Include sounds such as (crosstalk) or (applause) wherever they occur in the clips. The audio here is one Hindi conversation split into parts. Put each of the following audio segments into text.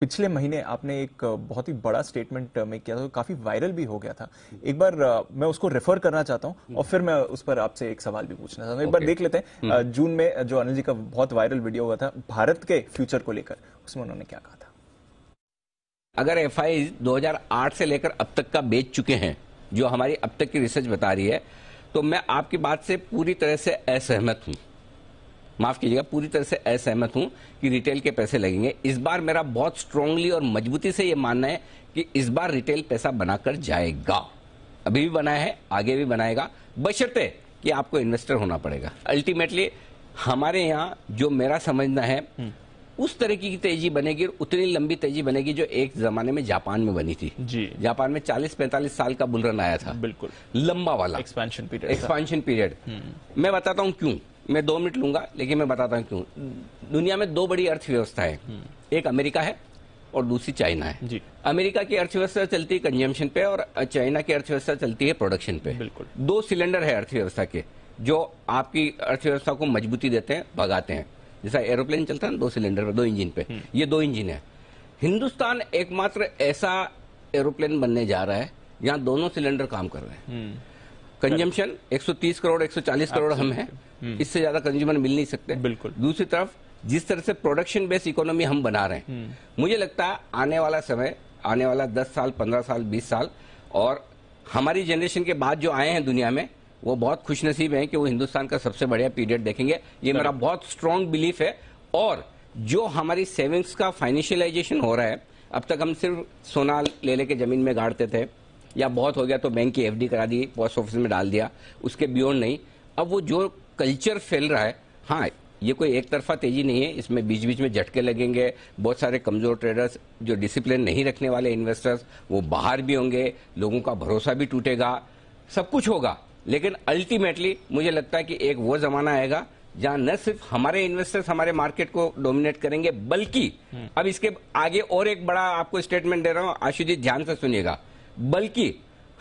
पिछले महीने आपने एक बहुत ही बड़ा स्टेटमेंट मेक किया था काफी वायरल भी हो गया था एक बार मैं उसको रेफर करना चाहता हूं और फिर मैं उस पर आपसे एक सवाल भी पूछना चाहता हूं एक बार देख लेते हैं हम्म। जून में जो अनिल जी का बहुत वायरल वीडियो हुआ था भारत के फ्यूचर को लेकर उसमें उन्होंने क्या कहा था अगर एफ आई से लेकर अब तक का बेच चुके हैं जो हमारी अब तक की रिसर्च बता रही है तो मैं आपकी बात से पूरी तरह से असहमत हूं माफ कीजिएगा पूरी तरह से असहमत हूं कि रिटेल के पैसे लगेंगे इस बार मेरा बहुत स्ट्रांगली और मजबूती से यह मानना है कि इस बार रिटेल पैसा बनाकर जाएगा अभी भी बनाया है आगे भी बनाएगा बशर्ते कि आपको इन्वेस्टर होना पड़ेगा अल्टीमेटली हमारे यहाँ जो मेरा समझना है हम्म। उस तरह की तेजी बनेगी और उतनी लंबी तेजी बनेगी जो एक जमाने में जापान में बनी थी जी जापान में 40-45 साल का बुलरन आया था बिल्कुल लंबा वाला एक्सपेंशन पीरियड एक्सपेंशन पीरियड मैं बताता हूँ क्यों मैं दो मिनट लूंगा लेकिन मैं बताता हूँ क्यों दुनिया में दो बड़ी अर्थव्यवस्था है एक अमेरिका है और दूसरी चाइना है जी। अमेरिका की अर्थव्यवस्था चलती है कंजम्पशन पे और चाइना की अर्थव्यवस्था चलती है प्रोडक्शन पे बिल्कुल दो सिलेंडर है अर्थव्यवस्था के जो आपकी अर्थव्यवस्था को मजबूती देते हैं भगाते हैं जैसा एरोप्लेन चलता है ना दो सिलेंडर पर दो इंजिन पे हम्म। ये दो इंजिन है हिंदुस्तान एकमात्र ऐसा एरोप्लेन बनने जा रहा है जहाँ दोनों सिलेंडर काम कर रहे हैं हम्म। कंजम्पशन 130 करोड़ 140 करोड़ हम हैं हम्म। इससे ज्यादा कंज्यूमर मिल नहीं सकते बिल्कुल दूसरी तरफ जिस तरह से प्रोडक्शन बेस्ड इकोनॉमी हम बना रहे हैं हम्म। मुझे लगता है आने वाला समय आने वाला दस साल पंद्रह साल बीस साल और हमारी जनरेशन के बाद जो आए हैं दुनिया में वो बहुत खुशनसीब हैं कि वो हिंदुस्तान का सबसे बढ़िया पीरियड देखेंगे ये मेरा बहुत स्ट्रांग बिलीफ है और जो हमारी सेविंग्स का फाइनेंशियलाइजेशन हो रहा है अब तक हम सिर्फ सोना ले लेके जमीन में गाड़ते थे या बहुत हो गया तो बैंक की एफडी करा दी पोस्ट ऑफिस में डाल दिया उसके बियॉन्ड नहीं अब वो जो कल्चर फैल रहा है हाँ ये कोई एक तरफा तेजी नहीं है इसमें बीच बीच में झटके लगेंगे बहुत सारे कमजोर ट्रेडर्स जो डिसिप्लिन नहीं रखने वाले इन्वेस्टर्स वो बाहर भी होंगे लोगों का भरोसा भी टूटेगा सब कुछ होगा लेकिन अल्टीमेटली मुझे लगता है कि एक वो जमाना आएगा जहां न सिर्फ हमारे इन्वेस्टर्स हमारे मार्केट को डोमिनेट करेंगे बल्कि हम्म। अब इसके आगे और एक बड़ा आपको स्टेटमेंट दे रहा हूं आशु ध्यान से सुनिएगा बल्कि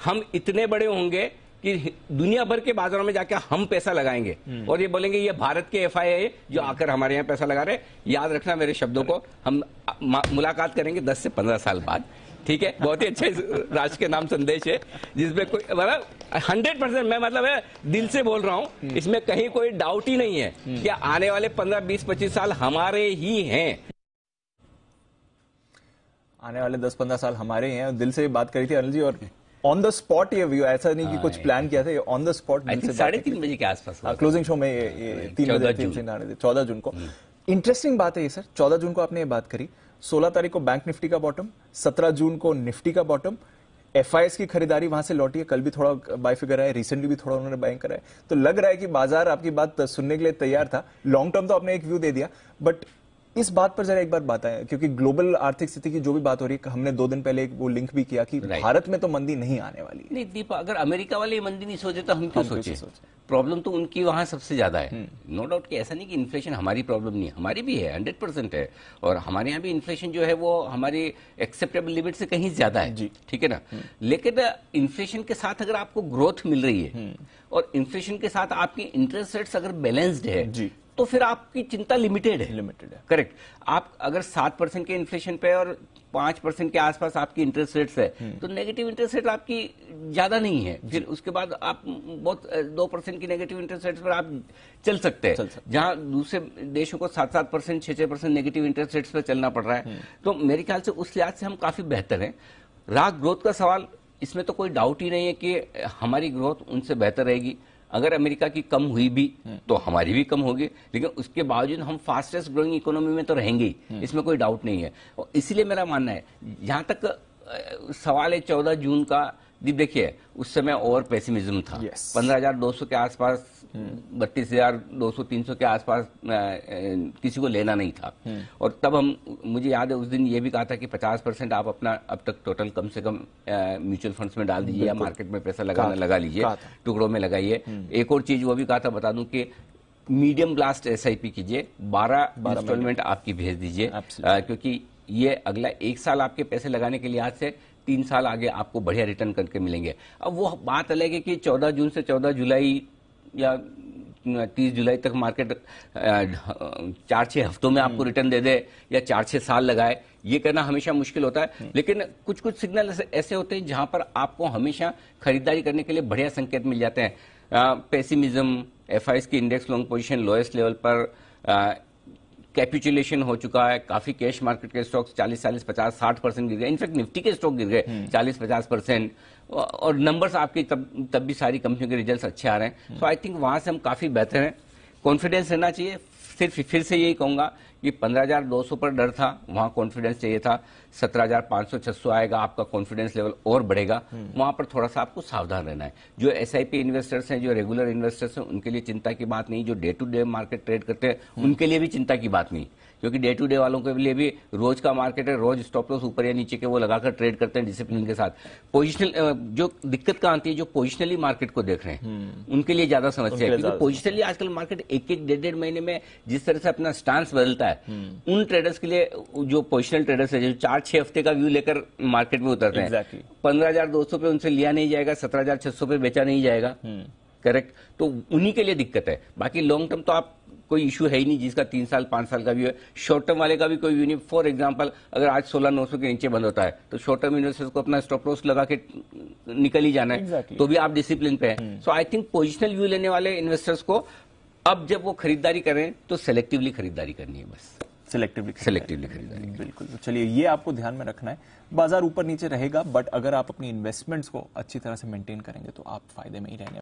हम इतने बड़े होंगे कि दुनिया भर के बाजारों में जाके हम पैसा लगाएंगे हम्म। और ये बोलेंगे ये भारत के एफ आई जो हम्म। आकर हमारे यहाँ पैसा लगा रहे याद रखना मेरे शब्दों को हम मुलाकात करेंगे दस से पंद्रह साल बाद ठीक है बहुत ही अच्छे (laughs) राष्ट्र के नाम संदेश है जिसमें कोई मतलब हंड्रेड परसेंट मैं मतलब है दिल से बोल रहा हूँ हम्म। इसमें कहीं कोई डाउट ही नहीं है कि आने वाले पंद्रह बीस पच्चीस साल हमारे ही हैं आने वाले दस पंद्रह साल हमारे ही हैं दिल से बात करी थी अनिल जी और ऑन द स्पॉट ये व्यू ऐसा नहीं कि कुछ प्लान हाँ, किया था ऑन द स्पॉट साढ़े तीन बजे के आसपास क्लोजिंग शो हाँ, में हाँ, तीन बजे चौदह जून को इंटरेस्टिंग हम्म। बात है ये सर चौदह जून को आपने ये बात करी सोलह तारीख को बैंक निफ्टी का बॉटम सत्रह जून को निफ्टी का बॉटम एफ की खरीदारी वहां से लौटी है कल भी थोड़ा बाय फिगर है रिसेंटली भी थोड़ा उन्होंने बाइंग करा है तो लग रहा है कि बाजार आपकी बात सुनने के लिए तैयार था लॉन्ग टर्म तो आपने एक व्यू दे दिया बट इस बात पर जरा एक बार बात आए क्योंकि ग्लोबल आर्थिक स्थिति की जो भी बात हो रही है हमने दो दिन पहले वो लिंक भी किया कि भारत में तो मंदी नहीं आने वाली नहीं दीपा अगर अमेरिका वाले मंदी नहीं सोचे तो हम क्यों हम सोचे, सोचे? प्रॉब्लम तो उनकी वहां सबसे ज्यादा है नो हम्म। डाउट कि ऐसा नहीं कि इन्फ्लेशन हमारी प्रॉब्लम नहीं हमारी भी है हंड्रेड परसेंट है और हमारे यहाँ भी इन्फ्लेशन जो है वो हमारे एक्सेप्टेबल लिमिट से कहीं ज्यादा है ठीक है ना हम्म। लेकिन इन्फ्लेशन के साथ अगर आपको ग्रोथ मिल रही है हम्म। और इन्फ्लेशन के साथ आपकी इंटरेस्ट रेट्स अगर बैलेंस्ड है तो फिर आपकी चिंता लिमिटेड है लिमिटेड है करेक्ट आप अगर सात परसेंट के इन्फ्लेशन पे और पांच परसेंट के आसपास आपकी इंटरेस्ट रेट्स है हम्म। तो नेगेटिव इंटरेस्ट रेट आपकी ज्यादा नहीं है फिर उसके बाद आप बहुत दो परसेंट की नेगेटिव इंटरेस्ट रेट पर आप चल सकते हैं जहां दूसरे देशों को सात सात परसेंट छह छह परसेंट नेगेटिव इंटरेस्ट रेट्स पर चलना पड़ रहा है हम्म। तो मेरे ख्याल से उस लिहाज से हम काफी बेहतर हैं राग ग्रोथ का सवाल इसमें तो कोई डाउट ही नहीं है कि हमारी ग्रोथ उनसे बेहतर रहेगी अगर अमेरिका की कम हुई भी हम्म। तो हमारी भी कम होगी लेकिन उसके बावजूद हम फास्टेस्ट ग्रोइंग इकोनॉमी में तो रहेंगे ही हम्म। इसमें कोई डाउट नहीं है इसलिए मेरा मानना है जहां तक सवाल है चौदह जून का दीप देखिए उस समय ओवर पेसिमिज्म था पंद्रह हजार दो सौ के आसपास हम्म। बत्तीस हजार दो सौ तीन सौ के आसपास किसी को लेना नहीं था हम्म। और तब हम मुझे याद है उस दिन ये भी कहा था कि पचास परसेंट आप अपना अब तक टोटल कम से कम म्यूचुअल फंड्स में डाल दीजिए या मार्केट में पैसा लगाना लगा लीजिए टुकड़ों में लगाइए हम्म। एक और चीज वो भी कहा था बता दूं कि मीडियम ब्लास्ट एस कीजिए बारह इंस्टॉलमेंट आपकी भेज दीजिए क्योंकि ये अगला एक साल आपके पैसे लगाने के लिहाज से तीन साल आगे आपको बढ़िया रिटर्न करके मिलेंगे अब वो बात अलग है कि चौदह जून से चौदह जुलाई या तीस जुलाई तक मार्केट चार छह हफ्तों में आपको रिटर्न हम्म। दे दे या चार छह साल लगाए ये करना हमेशा मुश्किल होता है हम्म। लेकिन कुछ कुछ सिग्नल ऐसे होते हैं जहां पर आपको हमेशा खरीदारी करने के लिए बढ़िया संकेत मिल जाते हैं पेसिमिज्म एफआईएस की index long position lowest level पर कैपिचुलेशन हो चुका है काफी कैश मार्केट के स्टॉक्स 40 40 50 60 परसेंट गिर गए इनफैक्ट निफ्टी के स्टॉक गिर गए 40 50 परसेंट और नंबर्स आपके तब तब भी सारी कंपनियों के रिजल्ट्स अच्छे आ रहे हैं सो आई थिंक वहां से हम काफी बेहतर हैं कॉन्फिडेंस रहना चाहिए सिर्फ फिर से यही कहूंगा कि 15,200 पर डर था वहां कॉन्फिडेंस चाहिए था 17,500 600 आएगा आपका कॉन्फिडेंस लेवल और बढ़ेगा हम्म। वहां पर थोड़ा सा आपको सावधान रहना है जो एस इन्वेस्टर्स हैं जो रेगुलर इन्वेस्टर्स हैं उनके लिए चिंता की बात नहीं जो day to day market trade करते हैं हम्म। उनके लिए भी चिंता की बात नहीं क्योंकि डे टू डे वालों के लिए भी रोज का मार्केट है रोज स्टॉप लॉस ऊपर या नीचे के वो लगाकर ट्रेड करते हैं डिसिप्लिन के साथ पोजिशनल जो दिक्कत कहाँ आती है जो पोजिशनली मार्केट को देख रहे हैं हम्म। उनके लिए ज्यादा समस्या है क्योंकि पोजिशनली आजकल मार्केट एक एक डेढ़ डेढ़ महीने में जिस तरह से अपना स्टांस बदलता है हम्म। उन ट्रेडर्स के लिए जो पोजिशनल ट्रेडर्स है जो चार छह हफ्ते का व्यू लेकर मार्केट में उतरते हैं पंद्रह हजार दो सौ पे उनसे लिया नहीं जाएगा सत्रह हजार छह सौ पे बेचा नहीं जाएगा करेक्ट हम्म। तो उन्हीं के लिए दिक्कत है बाकी लॉन्ग टर्म तो आप कोई इशू है ही नहीं जिसका तीन साल पांच साल का भी है शॉर्ट टर्म वाले का भी कोई व्यू नहीं फॉर एग्जाम्पल अगर आज सोलह नौ के नीचे बंद होता है तो शॉर्ट टर्म इन्वेस्टर्स को अपना स्टॉप लॉस लगा के निकल ही जाना है exactly. तो भी आप डिसिप्लिन पे है so I think positional view लेने वाले इन्वेस्टर्स को अब जब वो खरीदारी करें तो सेलेक्टिवली खरीदारी करनी है बस सेलेक्टिवली सेलेक्टिवली खरीदारी बिल्कुल तो चलिए ये आपको ध्यान में रखना है बाजार ऊपर नीचे रहेगा बट अगर आप अपनी इन्वेस्टमेंट्स को अच्छी तरह से मेंटेन करेंगे तो आप फायदे में ही रहेंगे